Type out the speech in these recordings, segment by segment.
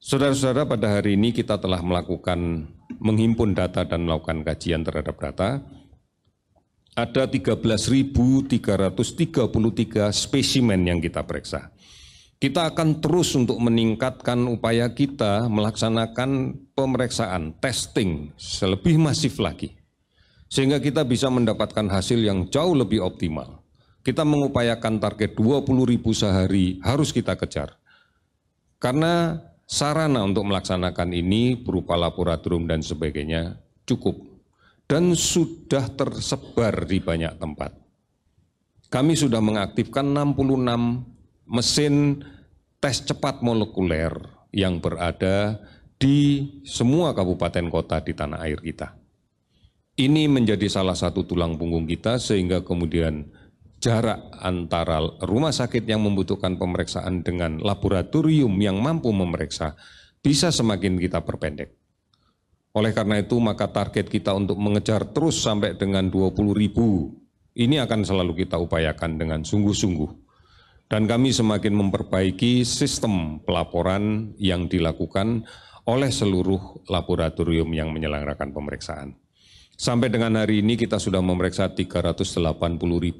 Saudara-saudara, pada hari ini kita telah melakukan menghimpun data dan melakukan kajian terhadap data. Ada 13.333 spesimen yang kita periksa. Kita akan terus untuk meningkatkan upaya kita melaksanakan pemeriksaan, testing selebih masif lagi. Sehingga kita bisa mendapatkan hasil yang jauh lebih optimal. Kita mengupayakan target 20.000 sehari harus kita kejar. Karena sarana untuk melaksanakan ini berupa laboratorium dan sebagainya cukup dan sudah tersebar di banyak tempat. Kami sudah mengaktifkan 66 mesin tes cepat molekuler yang berada di semua kabupaten kota di tanah air kita. Ini menjadi salah satu tulang punggung kita sehingga kemudian jarak antara rumah sakit yang membutuhkan pemeriksaan dengan laboratorium yang mampu memeriksa bisa semakin kita perpendek. Oleh karena itu maka target kita untuk mengejar terus sampai dengan 20 ribu ini akan selalu kita upayakan dengan sungguh-sungguh. Dan kami semakin memperbaiki sistem pelaporan yang dilakukan oleh seluruh laboratorium yang menyelenggarakan pemeriksaan. Sampai dengan hari ini kita sudah memeriksa 380.973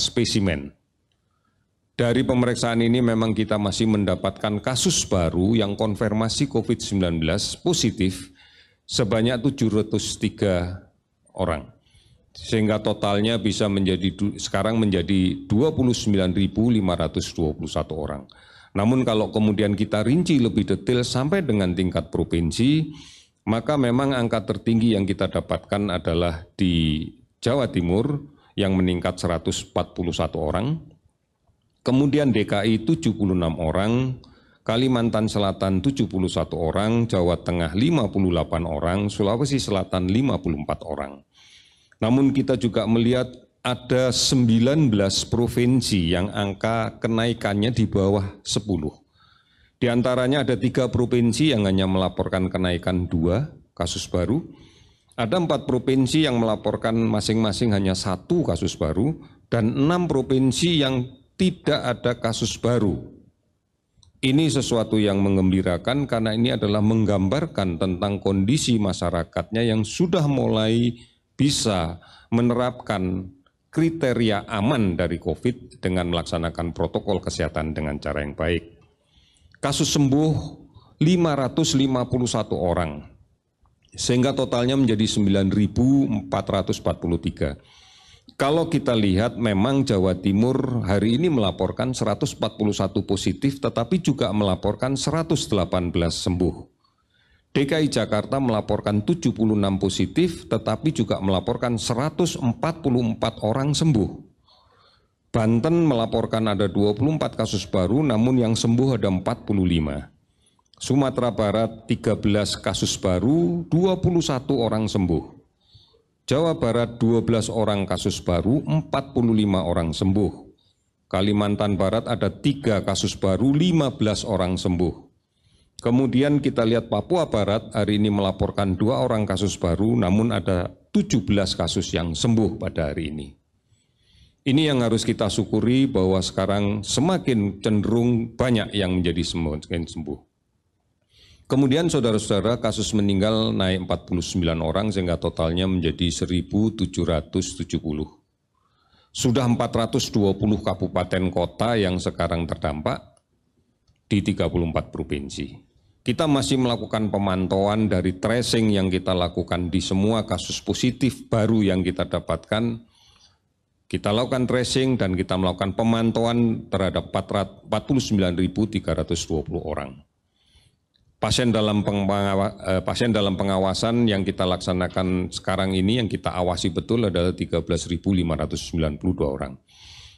spesimen. Dari pemeriksaan ini memang kita masih mendapatkan kasus baru yang konfirmasi COVID-19 positif sebanyak 703 orang. Sehingga totalnya bisa menjadi sekarang menjadi 29.521 orang. Namun kalau kemudian kita rinci lebih detail sampai dengan tingkat provinsi, maka memang angka tertinggi yang kita dapatkan adalah di Jawa Timur yang meningkat 141 orang, kemudian DKI 76 orang, Kalimantan Selatan 71 orang, Jawa Tengah 58 orang, Sulawesi Selatan 54 orang. Namun kita juga melihat ada 19 provinsi yang angka kenaikannya di bawah 10. Di antaranya ada tiga provinsi yang hanya melaporkan kenaikan dua kasus baru. Ada empat provinsi yang melaporkan masing-masing hanya satu kasus baru dan enam provinsi yang tidak ada kasus baru. Ini sesuatu yang mengembirakan karena ini adalah menggambarkan tentang kondisi masyarakatnya yang sudah mulai bisa menerapkan kriteria aman dari COVID dengan melaksanakan protokol kesehatan dengan cara yang baik kasus sembuh 551 orang. Sehingga totalnya menjadi 9.443. Kalau kita lihat memang Jawa Timur hari ini melaporkan 141 positif tetapi juga melaporkan 118 sembuh. DKI Jakarta melaporkan 76 positif tetapi juga melaporkan 144 orang sembuh. Banten melaporkan ada 24 kasus baru, namun yang sembuh ada 45. Sumatera Barat 13 kasus baru, 21 orang sembuh. Jawa Barat 12 orang kasus baru, 45 orang sembuh. Kalimantan Barat ada 3 kasus baru, 15 orang sembuh. Kemudian kita lihat Papua Barat hari ini melaporkan 2 orang kasus baru, namun ada 17 kasus yang sembuh pada hari ini. Ini yang harus kita syukuri bahwa sekarang semakin cenderung banyak yang menjadi sembuh. Kemudian saudara-saudara kasus meninggal naik 49 orang sehingga totalnya menjadi 1770. Sudah 420 kabupaten kota yang sekarang terdampak di 34 provinsi. Kita masih melakukan pemantauan dari tracing yang kita lakukan di semua kasus positif baru yang kita dapatkan kita lakukan tracing dan kita melakukan pemantauan terhadap 49.320 orang. Pasien dalam, eh, pasien dalam pengawasan yang kita laksanakan sekarang ini yang kita awasi betul adalah 13.592 orang.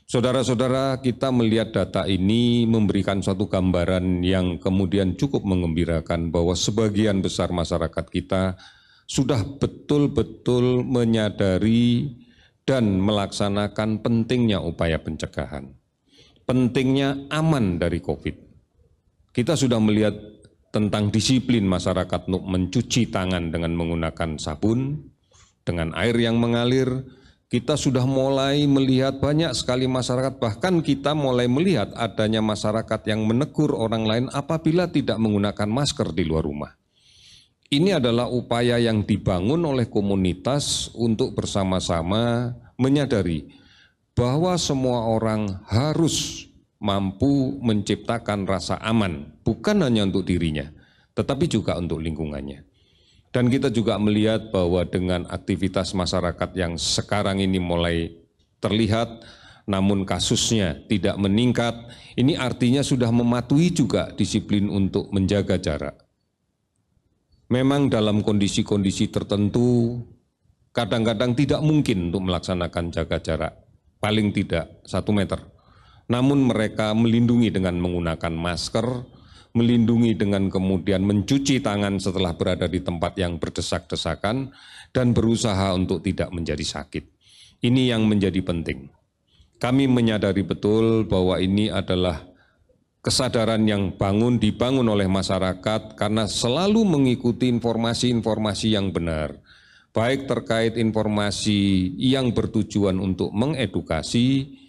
Saudara-saudara, kita melihat data ini memberikan suatu gambaran yang kemudian cukup mengembirakan bahwa sebagian besar masyarakat kita sudah betul-betul menyadari dan melaksanakan pentingnya upaya pencegahan. Pentingnya aman dari COVID. Kita sudah melihat tentang disiplin masyarakat untuk mencuci tangan dengan menggunakan sabun, dengan air yang mengalir. Kita sudah mulai melihat banyak sekali masyarakat, bahkan kita mulai melihat adanya masyarakat yang menegur orang lain apabila tidak menggunakan masker di luar rumah. Ini adalah upaya yang dibangun oleh komunitas untuk bersama-sama menyadari bahwa semua orang harus mampu menciptakan rasa aman, bukan hanya untuk dirinya, tetapi juga untuk lingkungannya. Dan kita juga melihat bahwa dengan aktivitas masyarakat yang sekarang ini mulai terlihat, namun kasusnya tidak meningkat, ini artinya sudah mematuhi juga disiplin untuk menjaga jarak memang dalam kondisi-kondisi tertentu kadang-kadang tidak mungkin untuk melaksanakan jaga jarak, paling tidak satu meter. Namun mereka melindungi dengan menggunakan masker, melindungi dengan kemudian mencuci tangan setelah berada di tempat yang berdesak-desakan, dan berusaha untuk tidak menjadi sakit. Ini yang menjadi penting. Kami menyadari betul bahwa ini adalah kesadaran yang bangun dibangun oleh masyarakat karena selalu mengikuti informasi-informasi yang benar, baik terkait informasi yang bertujuan untuk mengedukasi,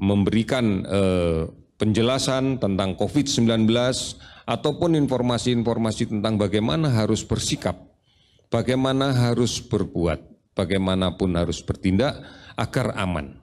memberikan eh, penjelasan tentang COVID-19, ataupun informasi-informasi tentang bagaimana harus bersikap, bagaimana harus berbuat, bagaimanapun harus bertindak agar aman.